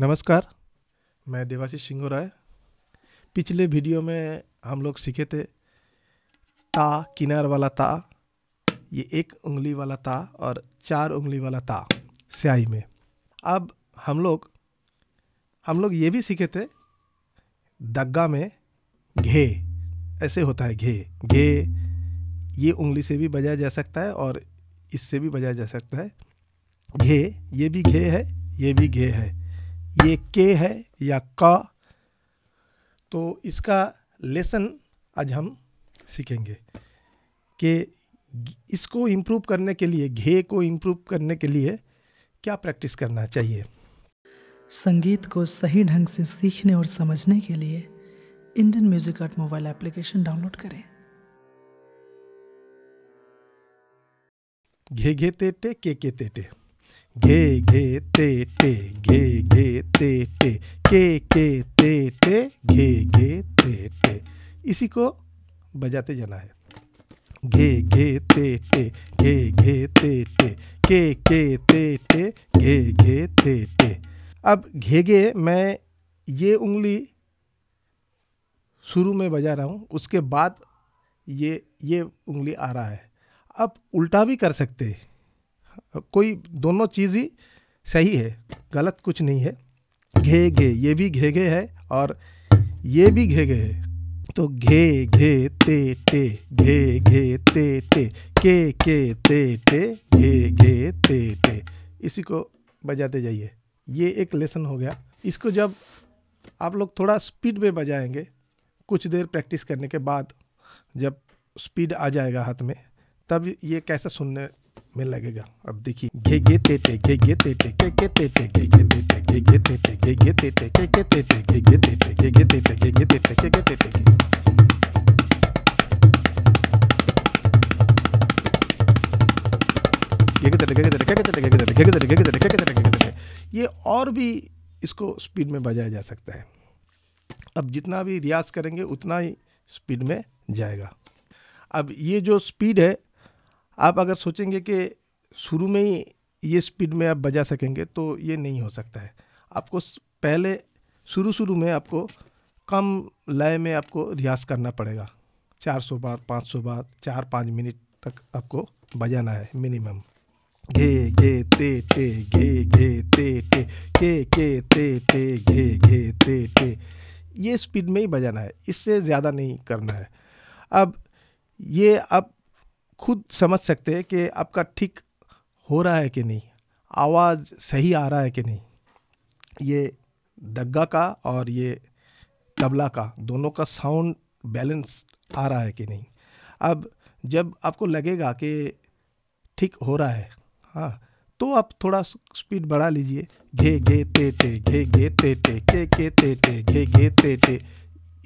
नमस्कार मैं देवाशीष सिंह राय पिछले वीडियो में हम लोग सीखे थे ता किनार वाला ता ये एक उंगली वाला ता और चार उंगली वाला ता स्याही में अब हम लोग हम लोग ये भी सीखे थे दग्गा में घे ऐसे होता है घे घे ये उंगली से भी बजाया जा सकता है और इससे भी बजाया जा सकता है घे ये भी घे है ये भी घे है ये के है या का तो इसका लेसन आज हम सीखेंगे कि इसको इम्प्रूव करने के लिए घे को इम्प्रूव करने के लिए क्या प्रैक्टिस करना चाहिए संगीत को सही ढंग से सीखने और समझने के लिए Indian music art mobile application download करें घे घे तेटे के के तेटे घे घे ते टे घे घे ते टे के के ते टे घे घे ते टे इसी को बजाते जाना है घे घे ते टे घे घे ते टे के के ते टे घे घे ते टे अब घे घे मैं ये उंगली शुरू में बजा रहा हूँ उसके बाद ये ये उंगली आ रहा है अब उल्टा भी कर सकते कोई दोनों चीज़ ही सही है गलत कुछ नहीं है घे घे ये भी घे घे है और ये भी घे घे है तो घे घे ते टे घे घे ते टे के के ते टे घे घे ते टे इसी को बजाते जाइए ये एक लेसन हो गया इसको जब आप लोग थोड़ा स्पीड में बजाएंगे कुछ देर प्रैक्टिस करने के बाद जब स्पीड आ जाएगा हाथ में तब ये कैसा सुनने में लगेगा अब देखिए घे घे घे घे के के घे घे घे घे घे घे के के घे घे घे घे घे घे के के ये और भी इसको स्पीड में बजाया जा सकता है अब जितना भी रियाज करेंगे उतना ही स्पीड में जाएगा अब ये जो स्पीड है आप अगर सोचेंगे कि शुरू में ही ये स्पीड में आप बजा सकेंगे तो ये नहीं हो सकता है आपको पहले शुरू शुरू में आपको कम लय में आपको रियाज करना पड़ेगा 400 बार 500 बार चार पाँच मिनट तक आपको बजाना है मिनिमम घे घे ते टे घे घे ते टे के के ते टे घे घे ते टे ये स्पीड में ही बजाना है इससे ज़्यादा नहीं करना है अब ये अब खुद समझ सकते हैं कि आपका ठीक हो रहा है कि नहीं आवाज़ सही आ रहा है कि नहीं ये दग्गा का और ये तबला का दोनों का साउंड बैलेंस आ रहा है कि नहीं अब जब आपको लगेगा कि ठीक हो रहा है हाँ तो आप थोड़ा स्पीड बढ़ा लीजिए घे घे ते टे घे घे ते टे के के ते टे घे घे ते टे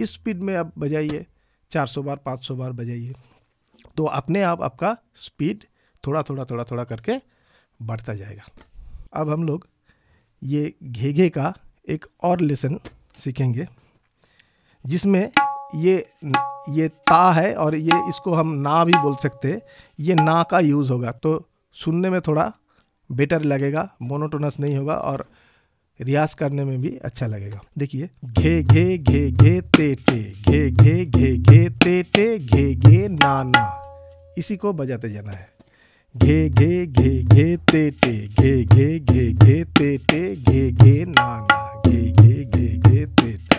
इस स्पीड में आप बजाइए 400 बार 500 बार बजाइए तो अपने आप आपका स्पीड थोड़ा थोड़ा थोड़ा थोड़ा करके बढ़ता जाएगा अब हम लोग ये घेघे का एक और लेसन सीखेंगे जिसमें ये ये ता है और ये इसको हम ना भी बोल सकते हैं ये ना का यूज़ होगा तो सुनने में थोड़ा बेटर लगेगा मोनोटोनस नहीं होगा और रियाज करने में भी अच्छा लगेगा देखिए घे घे घे घे ते टे घे घे घे घे ते टे घे घे ना ना इसी को बजाते जाना है घे घे घे घे ते टे घे घे घे घे ते टे घे घे ना ना घे घे घे घे ते टे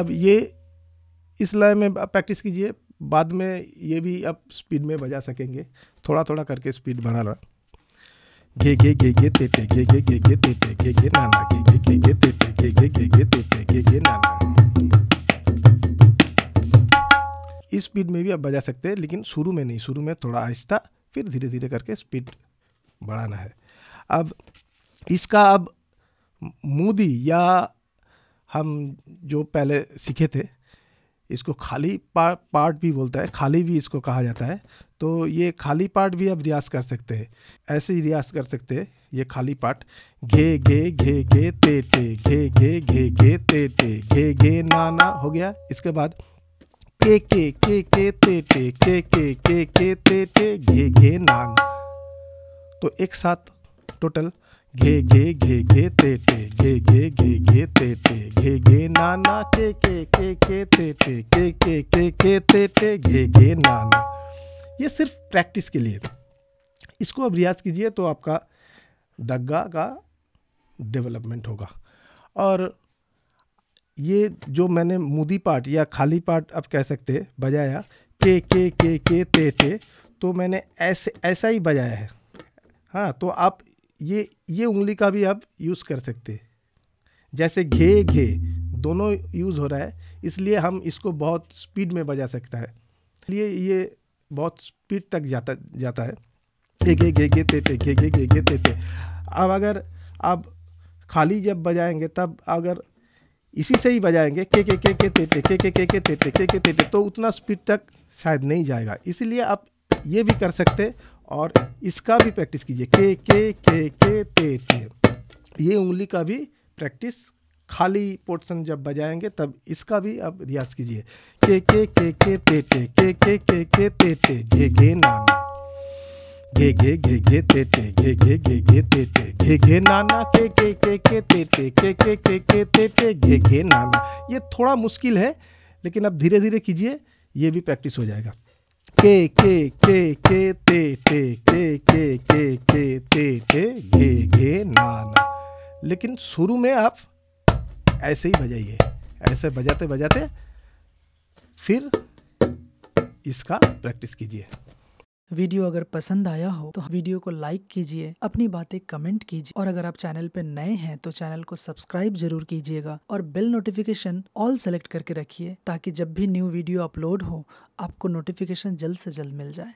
अब ये इस लय में प्रैक्टिस कीजिए बाद में ये भी आप स्पीड में बजा सकेंगे थोड़ा थोड़ा करके स्पीड बढ़ाना घे घे घे घे ते टे घे घे घे घे ते टे घे घे ना ना घे घे घे घे ते टे घे घे घे घे ते टे घे घे ना ना इस स्पीड में भी आप बजा सकते हैं लेकिन शुरू में नहीं शुरू में थोड़ा आहिस्ता फिर धीरे धीरे करके स्पीड बढ़ाना है अब इसका अब मूदी या हम जो पहले सीखे थे इसको खाली पा, पार्ट भी बोलता है खाली भी इसको कहा जाता है तो ये खाली पार्ट भी आप रियाज कर सकते हैं ऐसे ही रियाज कर सकते हैं ये खाली पार्ट घे घे घे घे ते टे घे घे घे घे ते टे घे घे ना ना हो गया इसके बाद के के के के ते ते के के के के ते ते घे घे नांग तो एक साथ टोटल घे घे घे घे ते ते घे घे घे घे ते ते घे घे नाना के के के के ते ते के के के के ते ते घे घे नाना ये सिर्फ प्रैक्टिस के लिए इसको अब रियाज कीजिए तो आपका दग्गा का डेवलपमेंट होगा और ये जो मैंने मुदी पार्ट या खाली पार्ट आप कह सकते बजाया के के के के ते टे तो मैंने ऐसे ऐसा ही बजाया है हाँ तो आप ये ये उंगली का भी आप यूज़ कर सकते जैसे घे घे दोनों यूज़ हो रहा है इसलिए हम इसको बहुत स्पीड में बजा सकता है इसलिए ये बहुत स्पीड तक जाता जाता है घे घे घे घे ते टे घे घे घे घे ते ते अब अगर आप खाली जब बजाएंगे तब अगर इसी से ही बजाएंगे के के के के ते ते के के के के ते ते के के ते ते तो उतना स्पीड तक शायद नहीं जाएगा इसीलिए आप ये भी कर सकते और इसका भी प्रैक्टिस कीजिए के के के के ते ते ये उंगली का भी प्रैक्टिस खाली पोर्शन जब बजाएंगे तब इसका भी आप रियाज कीजिए के के के के ते ते के के के के ते ते घे घे नाना घे घे घे घे ते ते घे घे घे घे ते ते घे घे नाना के के के के ते ते के के के के ते ते घे घे नाना ये थोड़ा मुश्किल है लेकिन अब धीरे धीरे कीजिए ये भी प्रैक्टिस हो जाएगा के के के के ते ते के के के के ते ते घे घे नाना लेकिन शुरू में आप ऐसे ही बजाइए ऐसे बजाते बजाते फिर इसका प्रैक्टिस कीजिए वीडियो अगर पसंद आया हो तो वीडियो को लाइक कीजिए अपनी बातें कमेंट कीजिए और अगर आप चैनल पर नए हैं तो चैनल को सब्सक्राइब जरूर कीजिएगा और बेल नोटिफिकेशन ऑल सेलेक्ट करके रखिए ताकि जब भी न्यू वीडियो अपलोड हो आपको नोटिफिकेशन जल्द से जल्द मिल जाए